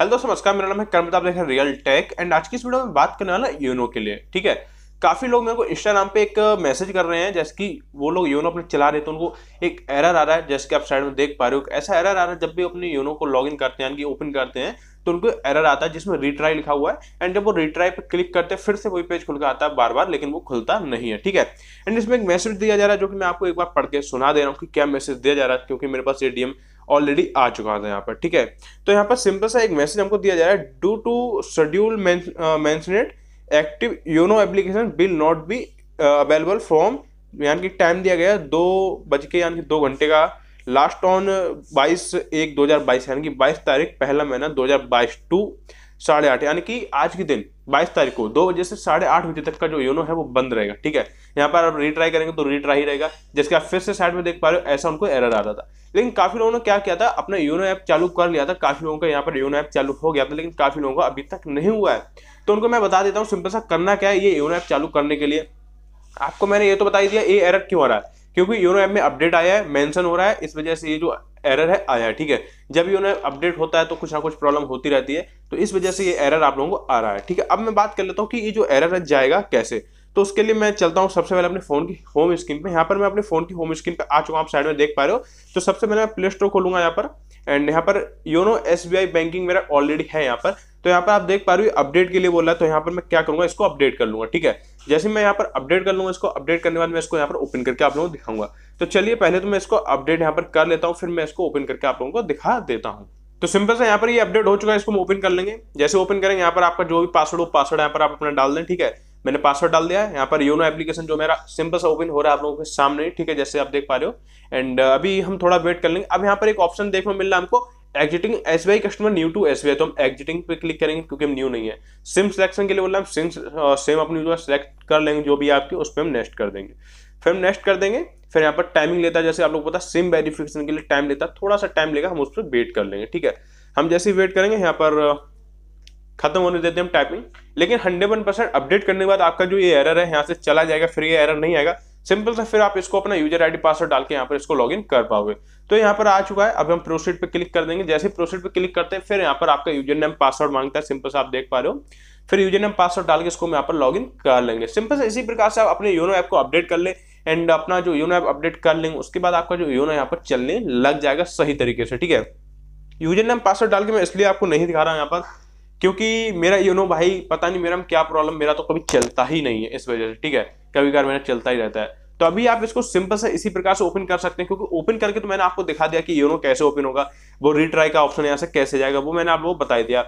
hello दोस्तों नमस्कार मेरा नाम है कर्म प्रताप देखा रियल टेक एंड आज की इस वीडियो में बात करने वाला यूनो के लिए ठीक है काफ़ी लोग मेरे को इंस्टाग्राम पे एक मैसेज कर रहे हैं जैसे कि वो लोग योनो अपने चला रहे तो उनको एक एरर आ रहा है जैसे कि आप साइड में देख पा रहे हो ऐसा एरर आ रहा है जब भी अपने यूनो को लॉगिन करते हैं यानी कि ओपन करते हैं तो उनको एरर आता है जिसमें रिट्राई लिखा हुआ है एंड जब वो रिट्राई पर क्लिक करते हैं फिर से वही पेज खुल कर आता है बार बार लेकिन वो खुलता नहीं है ठीक है एंड इसमें एक मैसेज दिया जा रहा है जो कि मैं आपको एक बार पढ़ के सुना दे रहा हूँ कि क्या मैसेज दिया जा रहा है क्योंकि मेरे पास ये डीएम ऑलरेडी आ चुका था यहाँ पर ठीक है तो यहाँ पर सिंपल सा एक मैसेज हमको दिया जा रहा है due to schedule maintenance active YONO application will not be available from यानी कि टाइम दिया गया दो बज के यानी कि दो घंटे का लास्ट ऑन 22 एक 2022 यानी कि 22 तारीख पहला महीना 2022 टू साढ़े आठ यानी कि आज के दिन बाईस तारीख को दो बजे से साढ़े आठ बजे तक का जो योनो है वो बंद रहेगा ठीक है यहाँ पर आप रिट्राई करेंगे तो रिट्राई रहेगा जिसके आप फिर से साइड में देख पा रहे हो ऐसा उनको एरर आता था लेकिन काफी लोगों ने क्या किया था अपना योनो ऐप चालू कर लिया था काफी लोगों का यहाँ पर योनो ऐप चालू हो गया था लेकिन काफी लोगों का अभी तक नहीं हुआ है तो उनको मैं बता देता हूँ सिंपल सा करना क्या है ये योनो ऐप चालू करने के लिए आपको मैंने ये तो बता दिया ये एरर क्यों आ रहा है क्योंकि योनो ऐप में अपडेट आया है मेंशन हो रहा है इस वजह से ये जो एरर है आया है ठीक है जब योनो अपडेट होता है तो कुछ ना कुछ प्रॉब्लम होती रहती है तो इस वजह से ये एरर आप लोगों को आ रहा है ठीक है अब मैं बात कर लेता हूँ कि ये जो एरर जाएगा कैसे तो उसके लिए मैं चलता हूँ सबसे पहले अपने फोन की होम स्क्रीन पर यहाँ पर मैं अपने फोन की होम स्क्रीन पर आ चुका हूँ आप साइड में देख पा रहे हो तो सबसे पहले मैं प्ले स्टोर खोलूंगा यहाँ पर एंड यहाँ पर योनो एस बैंकिंग मेरा ऑलरेडी है यहाँ पर तो यहाँ पर आप देख पा रहे हो अपडेट के लिए बोला तो यहाँ पर मैं क्या करूंगा इसको अपडेट कर लूंगा ठीक है जैसे मैं यहाँ पर अपडेट कर लूँगा इसको अपडेट करने बाद मैं इसको यहाँ पर ओपन करके आप लोगों को दिखाऊंगा तो चलिए पहले तो मैं इसको अपडेट यहाँ पर कर लेता हूँ फिर मैं इसको ओपन करके आप लोगों को दिखा देता हूँ तो सिंपल से यहाँ पर ये यह अपडेट हो चुका है इसको हम ओपन कर लेंगे जैसे ओपन करेंगे यहाँ पर आपका जो भी पासवर्ड हो पासवर्ड यहाँ पर आप अपना डाल दें ठीक है मैंने पासवर्ड डाल दिया है यहाँ पर योनो एप्लीकेशन जो मेरा सिंपल सा ओपन हो रहा है आप लोगों के सामने ठीक है जैसे आप देख पा रहे हो एंड अभी हम थोड़ा वेट कर लेंगे अब यहाँ पर एक ऑप्शन देखने को मिल रहा है हमको existing S B I customer new to S B I तो हम एग्जिटिंग पे क्लिक करेंगे क्योंकि हम न्यू नहीं है सिम सिलेक्शन के लिए बोल रहे हैं सिम सिम अपनी सेलेक्ट कर लेंगे जो भी आपके उस पर हम नेक्स्ट कर देंगे फिर हम नेक्स्ट कर देंगे फिर यहाँ पर टाइमिंग लेता है जैसे आप लोग पता सिम वेरिफिकेशन के लिए टाइम लेता है थोड़ा सा टाइम लेगा हम उस पर वेट कर लेंगे ठीक है हम जैसे वेट करेंगे यहाँ पर uh, खत्म होने देते हैं हम टाइपिंग लेकिन हंड्रेड वन परसेंट अपडेट करने के बाद आपका जो ये एरर है यहाँ से चला जाएगा फिर ये एरर नहीं आएगा सिंपल सा फिर आप इसको अपना यूजर आईडी पासवर्ड डाल के यहाँ पर इसको लॉगिन कर पाओगे तो यहाँ पर आ चुका है अब हम प्रोसीड पे क्लिक कर देंगे जैसे प्रोसीड पे क्लिक करते हैं फिर यहाँ पर आपका यूजर नेम पासवर्ड मांगता है सिंपल से आप देख पा रहे हो फिर यूजर नेम पासवर्ड डाल के इसको हम यहाँ पर लॉग कर लेंगे सिंपल से इसी प्रकार से आप अपने योनो ऐप को अपडेट कर ले एंड अपना जो योनो ऐप अपडेट कर लेंगे उसके बाद आपका जो योनो यहाँ पर चलने लग जाएगा सही तरीके से ठीक है यूजर नेम पासवर्ड डाल के मैं इसलिए आपको नहीं दिखा रहा हूँ यहाँ पर क्योंकि मेरा यू नो भाई पता नहीं मेरा क्या प्रॉब्लम मेरा तो कभी चलता ही नहीं है इस वजह से ठीक है कभी कभी मेरा चलता ही रहता है तो अभी आप इसको सिंपल से इसी प्रकार से ओपन कर सकते हैं क्योंकि ओपन करके तो मैंने आपको दिखा दिया कि योनो कैसे ओपन होगा वो रिट्राई का ऑप्शन यहाँ से कैसे जाएगा वो मैंने आप लोगों को दिया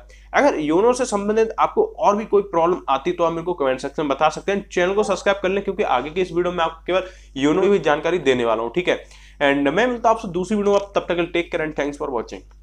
अगर योनो से संबंधित आपको और भी कोई प्रॉब्लम आती तो आप मेरे को कमेंट सेक्शन में बता सकते हैं चैनल को सब्सक्राइब कर लें क्योंकि आगे की इस वीडियो में आपको केवल योनो की जानकारी देने वाला हूँ ठीक है एंड मैं मिलता आपसे दूसरी वीडियो आप तब तक take care and thanks for watching